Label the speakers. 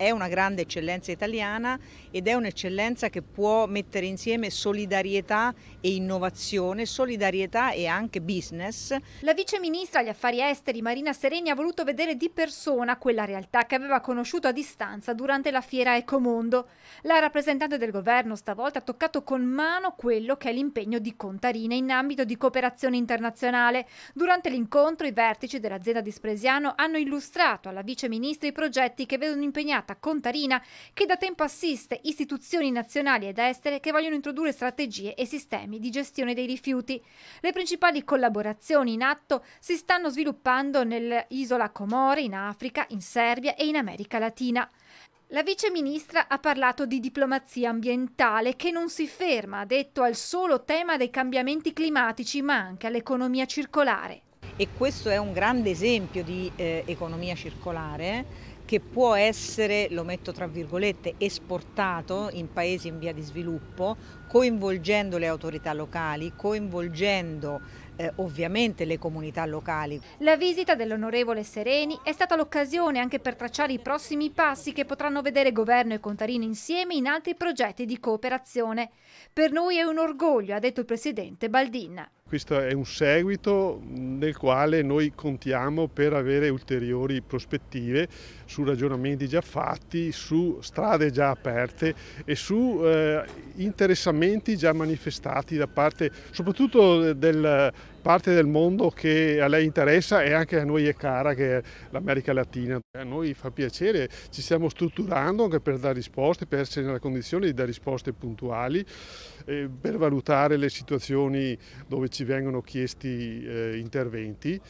Speaker 1: è una grande eccellenza italiana ed è un'eccellenza che può mettere insieme solidarietà e innovazione, solidarietà e anche
Speaker 2: business. La vice ministra agli affari esteri Marina Sereni ha voluto vedere di persona quella realtà che aveva conosciuto a distanza durante la fiera Ecomondo. La rappresentante del governo stavolta ha toccato con mano quello che è l'impegno di Contarina in ambito di cooperazione internazionale. Durante l'incontro i vertici dell'azienda di Spresiano hanno illustrato alla vice ministra i progetti che vedono impegnata Renata Contarina, che da tempo assiste istituzioni nazionali ed estere che vogliono introdurre strategie e sistemi di gestione dei rifiuti. Le principali collaborazioni in atto si stanno sviluppando nell'isola Comore, in Africa, in Serbia e in America Latina. La vice ministra ha parlato di diplomazia ambientale che non si ferma, ha detto, al solo tema dei cambiamenti climatici ma anche all'economia circolare.
Speaker 1: E questo è un grande esempio di eh, economia circolare che può essere, lo metto tra virgolette, esportato in paesi in via di sviluppo, coinvolgendo le autorità locali, coinvolgendo eh, ovviamente le comunità locali.
Speaker 2: La visita dell'onorevole Sereni è stata l'occasione anche per tracciare i prossimi passi che potranno vedere governo e contarini insieme in altri progetti di cooperazione. Per noi è un orgoglio, ha detto il presidente Baldin.
Speaker 3: Questo è un seguito nel quale noi contiamo per avere ulteriori prospettive su su ragionamenti già fatti, su strade già aperte e su eh, interessamenti già manifestati da parte soprattutto del parte del mondo che a lei interessa e anche a noi è cara che è l'America Latina. A noi fa piacere, ci stiamo strutturando anche per dare risposte, per essere nella condizione di dare risposte puntuali, eh, per valutare le situazioni dove ci vengono chiesti eh, interventi.